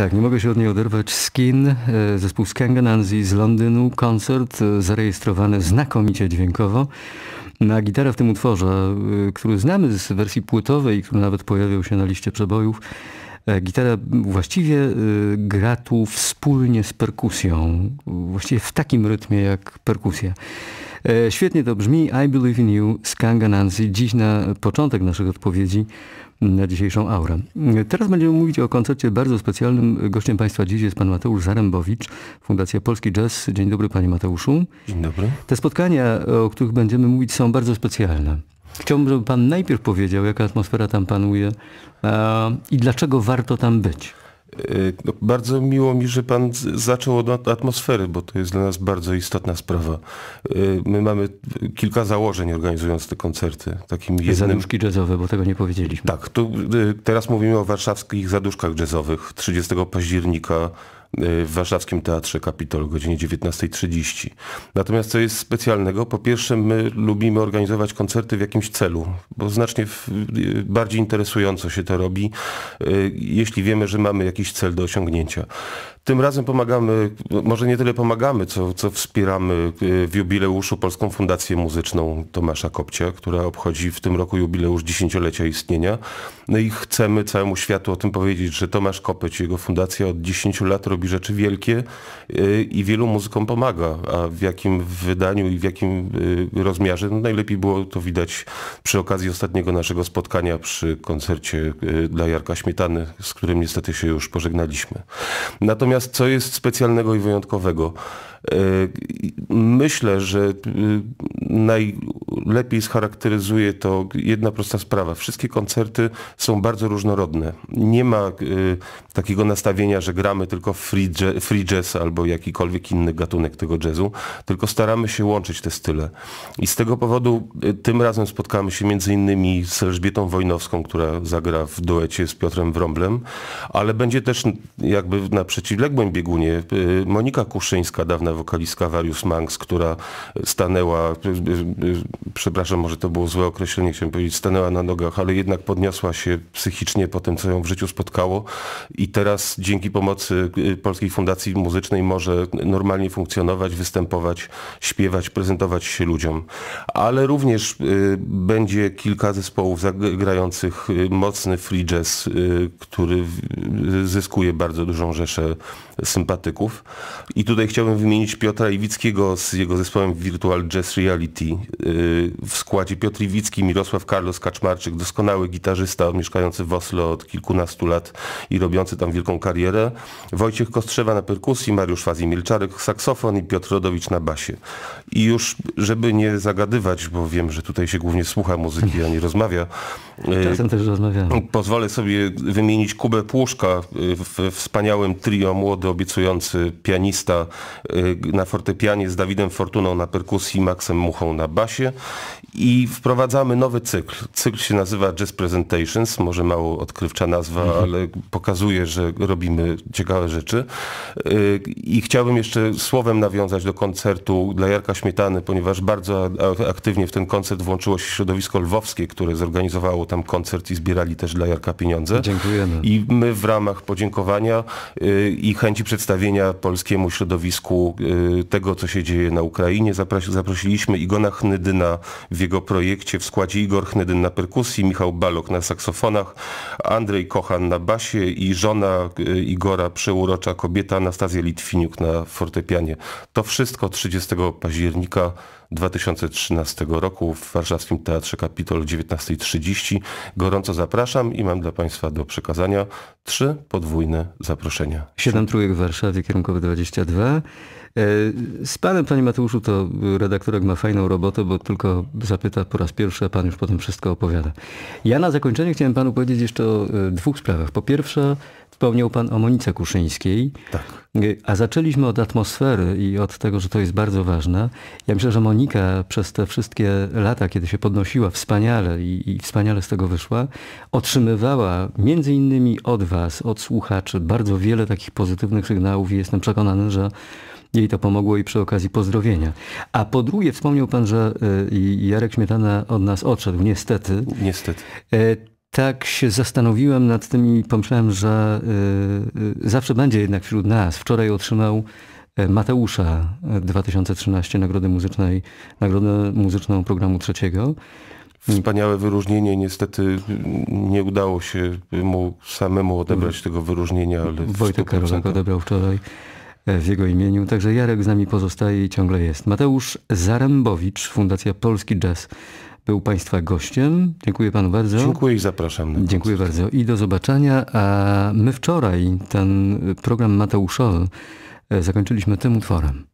Tak, nie mogę się od niej oderwać. Skin, e, zespół Skangananzi z Londynu, koncert e, zarejestrowany znakomicie dźwiękowo. Na gitarę w tym utworze, e, który znamy z wersji płytowej, który nawet pojawiał się na liście przebojów, Gitara właściwie gra tu wspólnie z perkusją, właściwie w takim rytmie jak perkusja. E, świetnie to brzmi. I Believe in You z Kanga Nancy. Dziś na początek naszych odpowiedzi na dzisiejszą aurę. E, teraz będziemy mówić o koncercie bardzo specjalnym. Gościem Państwa dziś jest Pan Mateusz Zarembowicz, Fundacja Polski Jazz. Dzień dobry Panie Mateuszu. Dzień dobry. Te spotkania, o których będziemy mówić są bardzo specjalne. Chciałbym, żeby Pan najpierw powiedział, jaka atmosfera tam panuje i dlaczego warto tam być. Y, no, bardzo miło mi, że Pan zaczął od atmosfery, bo to jest dla nas bardzo istotna sprawa. Y, my mamy kilka założeń organizując te koncerty. Takim jednym... Zaduszki jazzowe, bo tego nie powiedzieliśmy. Tak, tu, y, teraz mówimy o warszawskich zaduszkach jazzowych. 30 października Y, w Warszawskim Teatrze Kapitol o godzinie 19.30. Natomiast co jest specjalnego, po pierwsze my lubimy organizować koncerty w jakimś celu, bo znacznie y, bardziej interesująco się to robi, y, jeśli wiemy, że mamy jakiś cel do osiągnięcia. Tym razem pomagamy, no, może nie tyle pomagamy, co, co wspieramy w jubileuszu Polską Fundację Muzyczną Tomasza Kopcia, która obchodzi w tym roku jubileusz dziesięciolecia istnienia. No i chcemy całemu światu o tym powiedzieć, że Tomasz Kopeć i jego fundacja od 10 lat robi robi rzeczy wielkie y, i wielu muzykom pomaga, a w jakim wydaniu i w jakim y, rozmiarze, no najlepiej było to widać przy okazji ostatniego naszego spotkania przy koncercie y, dla Jarka Śmietany, z którym niestety się już pożegnaliśmy. Natomiast co jest specjalnego i wyjątkowego? Myślę, że naj lepiej scharakteryzuje to jedna prosta sprawa. Wszystkie koncerty są bardzo różnorodne. Nie ma y, takiego nastawienia, że gramy tylko free, jazz, free jazz albo jakikolwiek inny gatunek tego jazzu, tylko staramy się łączyć te style. I z tego powodu y, tym razem spotkamy się między innymi z Elżbietą Wojnowską, która zagra w duecie z Piotrem Wrąblem, ale będzie też jakby na przeciwległym biegunie y, Monika Kuszyńska, dawna wokalistka Warius Manx, która stanęła y, y, y, przepraszam, może to było złe określenie, chciałem powiedzieć, stanęła na nogach, ale jednak podniosła się psychicznie po tym, co ją w życiu spotkało i teraz dzięki pomocy y, Polskiej Fundacji Muzycznej może normalnie funkcjonować, występować, śpiewać, prezentować się ludziom. Ale również y, będzie kilka zespołów grających y, mocny free jazz, który zyskuje bardzo dużą rzeszę sympatyków. I tutaj chciałbym wymienić Piotra Iwickiego z jego zespołem Virtual Jazz Reality w składzie Piotr Iwicki, Mirosław Carlos Kaczmarczyk, doskonały gitarzysta mieszkający w Oslo od kilkunastu lat i robiący tam wielką karierę, Wojciech Kostrzewa na perkusji, Mariusz Fazi-Milczarek saksofon i Piotr Rodowicz na basie. I już, żeby nie zagadywać, bo wiem, że tutaj się głównie słucha muzyki, a nie rozmawia, Y, Czasem też rozmawiamy. Pozwolę sobie wymienić Kubę Płuszka, y, w wspaniałym trio młody, obiecujący pianista y, na fortepianie z Dawidem Fortuną na perkusji, Maxem Muchą na basie i wprowadzamy nowy cykl. Cykl się nazywa Jazz Presentations, może mało odkrywcza nazwa, mhm. ale pokazuje, że robimy ciekawe rzeczy. I chciałbym jeszcze słowem nawiązać do koncertu dla Jarka Śmietany, ponieważ bardzo aktywnie w ten koncert włączyło się środowisko lwowskie, które zorganizowało tam koncert i zbierali też dla Jarka pieniądze. Dziękujemy. I my w ramach podziękowania y, i chęci przedstawienia polskiemu środowisku y, tego, co się dzieje na Ukrainie, zaprosiliśmy Igona Chnydyna w jego projekcie w składzie Igor Chnydyn na perkusji, Michał Balok na saksofonach, Andrzej Kochan na basie i żona y, Igora Przeurocza kobieta Anastazja Litwiniuk na fortepianie. To wszystko 30 października 2013 roku w Warszawskim Teatrze Kapitol 19.30 gorąco zapraszam i mam dla Państwa do przekazania trzy podwójne zaproszenia. Siedem trójek w Warszawie, kierunkowy 22. E, z panem, panie Mateuszu, to redaktorek ma fajną robotę, bo tylko zapyta po raz pierwszy, a pan już potem wszystko opowiada. Ja na zakończenie chciałem panu powiedzieć jeszcze o e, dwóch sprawach. Po pierwsze, wspomniał pan o Monice Kuszyńskiej. Tak. E, a zaczęliśmy od atmosfery i od tego, że to jest bardzo ważne. Ja myślę, że Monika przez te wszystkie lata, kiedy się podnosiła wspaniale i, i wspaniale z tego wyszła, otrzymywała między innymi od was, od słuchaczy, bardzo wiele takich pozytywnych sygnałów i jestem przekonany, że jej to pomogło i przy okazji pozdrowienia. A po drugie wspomniał pan, że y, Jarek Śmietana od nas odszedł, niestety. Niestety. E, tak się zastanowiłem nad tym i pomyślałem, że y, y, zawsze będzie jednak wśród nas. Wczoraj otrzymał e, Mateusza 2013 e, Nagrody Muzycznej, Nagrodę Muzyczną Programu Trzeciego. Wspaniałe wyróżnienie, niestety mm, nie udało się mu samemu odebrać tego wyróżnienia. Ale Wojtek Karolak odebrał wczoraj w jego imieniu. Także Jarek z nami pozostaje i ciągle jest. Mateusz Zarembowicz, Fundacja Polski Jazz był Państwa gościem. Dziękuję Panu bardzo. Dziękuję i zapraszam. Dziękuję bardzo i do zobaczenia. A my wczoraj ten program Mateuszowy e, zakończyliśmy tym utworem.